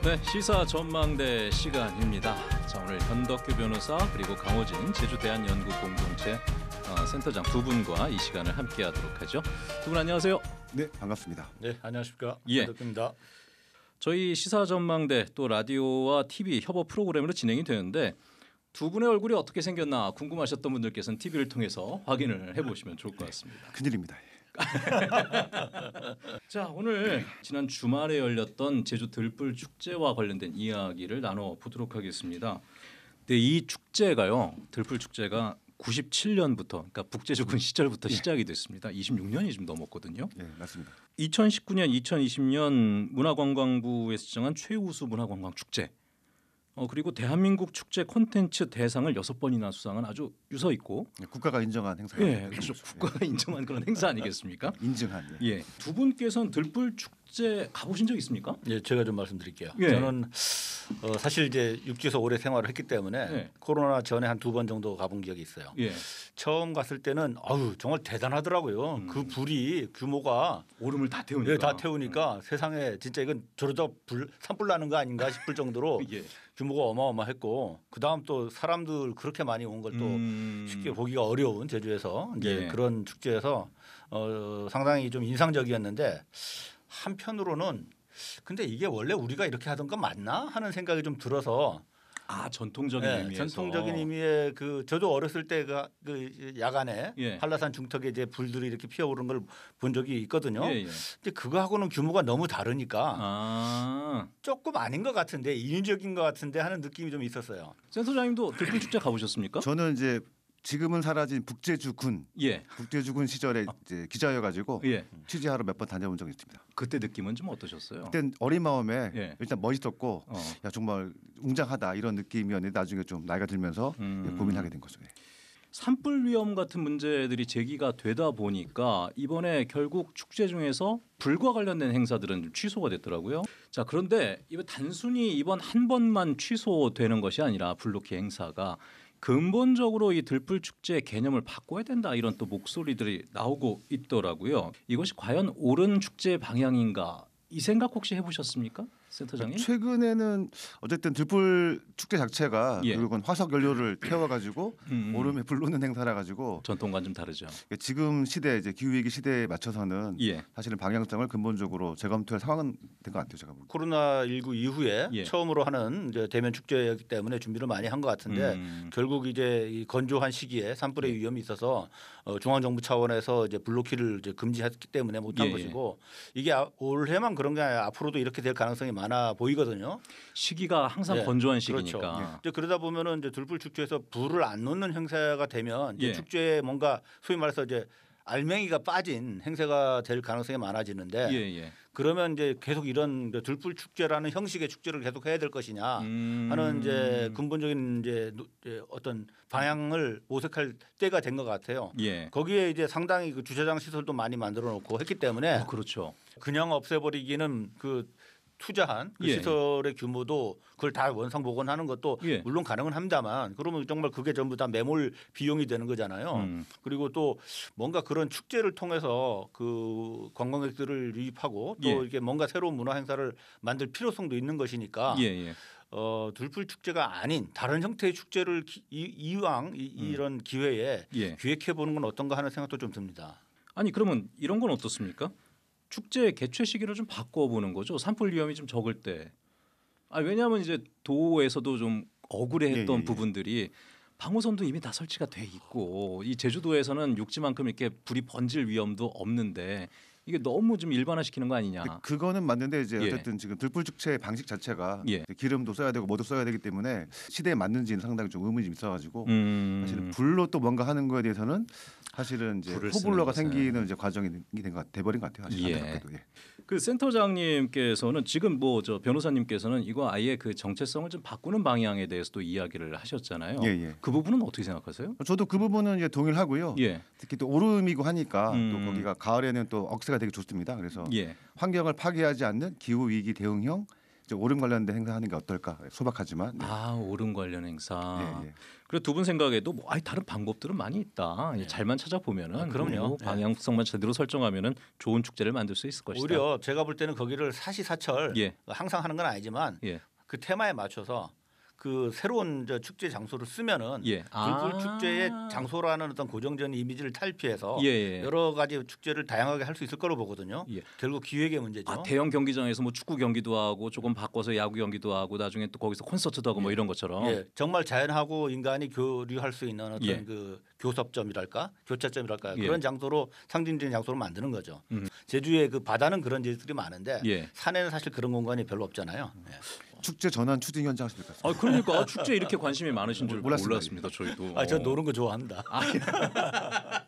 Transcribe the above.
네, 시사 전망대 시간입니다. 자, 오늘 현덕규 변호사 그리고 강호진 제주대한연구 공동체 어, 센터장 두 분과 이 시간을 함께하도록 하죠. 두 분 안녕하세요. 네, 반갑습니다. 네, 안녕하십니까. 예. 현덕규입니다. 저희 시사 전망대 또 라디오와 TV 협업 프로그램으로 진행이 되는데 두 분의 얼굴이 어떻게 생겼나 궁금하셨던 분들께서는 TV를 통해서 확인을 해보시면 좋을 것 같습니다. 큰일입니다. 자 오늘 지난 주말에 열렸던 제주 들불 축제와 관련된 이야기를 나눠 보도록 하겠습니다. 근데 네, 이 축제가요 들불 축제가 97년부터 그러니까 북제주군 시절부터 예. 시작이 됐습니다. 26년이 좀 넘었거든요. 네, 맞습니다. 2019년, 2020년 문화관광부에서 정한 최우수 문화관광 축제 어, 그리고 대한민국 축제 콘텐츠 대상을 여섯 번이나 수상은 아주 유서 있고 네, 국가가 인정한 행사 예, 그렇죠. 예. 국가가 인정한 그런 행사 아니겠습니까? 인증한 예. 예. 두 분께서는 들불 축제 가보신 적 있습니까? 예, 제가 좀 말씀드릴게요. 예. 저는 어, 사실 이제 육지에서 오래 생활을 했기 때문에 예. 코로나 전에 한 두 번 정도 가본 기억이 있어요. 예. 처음 갔을 때는 아유 정말 대단하더라고요. 음. 그 불이 규모가 오름을 다 태우니까 예, 다 태우니까 음. 세상에 진짜 이건 저러다 불 산불 나는 거 아닌가 싶을 정도로 예. 규모가 어마어마했고 그 다음 또 사람들 그렇게 많이 온 걸또 음. 쉽게 보기가 어려운 제주에서 이제 예. 그런 축제에서 어, 상당히 좀 인상적이었는데 한편으로는 근데 이게 원래 우리가 이렇게 하던 거 맞나 하는 생각이 좀 들어서 아 전통적인 네, 의미에서 전통적인 의미의 그 저도 어렸을 때가 그 야간에 예. 한라산 중턱에 이제 불들이 이렇게 피어오르는 걸 본 적이 있거든요. 예, 예. 근데 그거하고는 규모가 너무 다르니까 아. 조금 아닌 것 같은데 인위적인것 같은데 하는 느낌이 좀 있었어요. 센 소장님도 들불 축제 가보셨습니까? 저는 이제 지금은 사라진 북제주군 예. 북제주군 시절에 아. 이제 기자여가지고 예. 취재하러 몇 번 다녀본 적이 있습니다. 그때 느낌은 좀 어떠셨어요? 그땐 어린 마음에 예. 일단 멋있었고 어. 야 정말 웅장하다 이런 느낌이었는데 나중에 좀 나이가 들면서 음. 고민하게 된 거죠. 예. 산불 위험 같은 문제들이 제기가 되다 보니까 이번에 결국 축제 중에서 불과 관련된 행사들은 취소가 됐더라고요. 자 그런데 이거 단순히 이번 한 번만 취소되는 것이 아니라 블루키 행사가 근본적으로 이 들풀 축제 개념을 바꿔야 된다 이런 또 목소리들이 나오고 있더라고요. 이것이 과연 옳은 축제 방향인가 이 생각 혹시 해보셨습니까? 센터장님 최근에는 어쨌든 들풀 축제 자체가 예. 결국은 화석 연료를 태워 가지고 음, 음. 오름에 불르는 행사라 가지고 전통과 좀 다르죠. 그러니까 지금 시대 이제 기후 위기 시대에 맞춰서는 예. 사실은 방향성을 근본적으로 재검토할 상황은 된 것 같아요. 제가 보기. 에 코로나 19 이후에 예. 처음으로 하는 이제 대면 축제였기 때문에 준비를 많이 한 것 같은데 음, 음. 결국 이제 이 건조한 시기에 산불의 예. 위험이 있어서 어, 중앙 정부 차원에서 이제 블로키를 이제 금지했기 때문에 못한 예, 예. 것이고 이게 아, 올해만 그런 게 아니라 앞으로도 이렇게 될 가능성이 많아 보이거든요. 시기가 항상 네. 그렇죠. 예. 건조한 시기니까. 그렇죠. 이제 그러다 보면은 이제 들불 축제에서 불을 안 놓는 행사가 되면 이제 예. 축제에 뭔가 소위 말해서 이제 알맹이가 빠진 행사가 될 가능성이 많아지는데 예예. 예. 그러면 이제 계속 이런 들불 축제라는 형식의 축제를 계속 해야 될 것이냐 음. 하는 이제 근본적인 이제 어떤 방향을 모색할 때가 된 것 같아요. 예. 거기에 이제 상당히 그 주차장 시설도 많이 만들어 놓고 했기 때문에 어, 그렇죠. 그냥 없애버리기는 그 투자한 그 예. 시설의 규모도 그걸 다 원상 복원하는 것도 예. 물론 가능은 합니다만 그러면 정말 그게 전부 다 매몰 비용이 되는 거잖아요. 음. 그리고 또 뭔가 그런 축제를 통해서 그 관광객들을 유입하고 또 예. 이렇게 뭔가 새로운 문화 행사를 만들 필요성도 있는 것이니까 예, 예. 어, 둘풀 축제가 아닌 다른 형태의 축제를 기, 이, 왕 이, 런 음. 기회에 예. 기획해 보는 건 어떤가 하는 생각도 좀 듭니다. 아니 그러면 이런 건 어떻습니까? 축제 개최 시기를 좀 바꿔보는 거죠. 산불 위험이 좀 적을 때. 아 왜냐하면 이제 도에서도 좀 억울해했던 예, 예, 예, 부분들이 방호선도 이미 다 설치가 돼 있고 이 제주도에서는 육지만큼 이렇게 불이 번질 위험도 없는데 이게 너무 좀 일반화시키는 거 아니냐. 그거는 맞는데 이제 예. 어쨌든 예. 지금 들불 축제 방식 자체가 예. 기름도 써야 되고 뭐도 써야 되기 때문에 시대에 맞는지는 상당히 좀 의문이 좀 있어가지고 음. 사실은 불로 또 뭔가 하는 거에 대해서는 사실은 이제 호불호가 생기는 네. 이제 과정이 된것 돼버린 것 같아요. 사실 예. 예. 그 센터장님께서는 지금 뭐 저 변호사님께서는 이거 아예 그 정체성을 좀 바꾸는 방향에 대해서도 이야기를 하셨잖아요. 예, 예. 그 부분은 어떻게 생각하세요? 저도 그 부분은 이제 동일하고요. 예. 특히 또 오름이고 하니까 음. 또 거기가 가을에는 또 억새가 되게 좋습니다. 그래서 예. 환경을 파괴하지 않는 기후 위기 대응형 이제 오름 관련된 행사 하는 게 어떨까 소박하지만 네. 아 오름 관련 행사 예, 예. 그리고 두 분 생각에도 뭐아예 다른 방법들은 많이 있다 예. 잘만 찾아보면은 아, 그럼요 예. 방향성만 제대로 설정하면은 좋은 축제를 만들 수 있을 것이다 오히려 제가 볼 때는 거기를 사시사철 예. 항상 하는 건 아니지만 예. 그 테마에 맞춰서 그 새로운 저 축제 장소를 쓰면은 예. 그, 그 아~ 그 축제의 장소라는 어떤 고정적인 이미지를 탈피해서 예, 예. 여러 가지 축제를 다양하게 할 수 있을 거로 보거든요. 예. 결국 기획의 문제죠. 아, 대형 경기장에서 뭐 축구 경기도 하고 조금 바꿔서 야구 경기도 하고 나중에 또 거기서 콘서트도 하고 뭐 예. 뭐 이런 것처럼 예. 정말 자연하고 인간이 교류할 수 있는 어떤 예. 그 교섭점이랄까 교차점이랄까 예. 그런 장소로 상징적인 장소로 만드는 거죠. 음. 제주의 그 바다는 그런 제주들이 많은데 산에는 사실 그런 공간이 별로 없잖아요. 음. 축제 전환 추진 현장 하십니까? 아 그러니까 아, 축제 이렇게 관심이 많으신 줄 몰랐습니다. 몰랐습니다 저희도. 아 저 노는 거 좋아한다. 아, 예.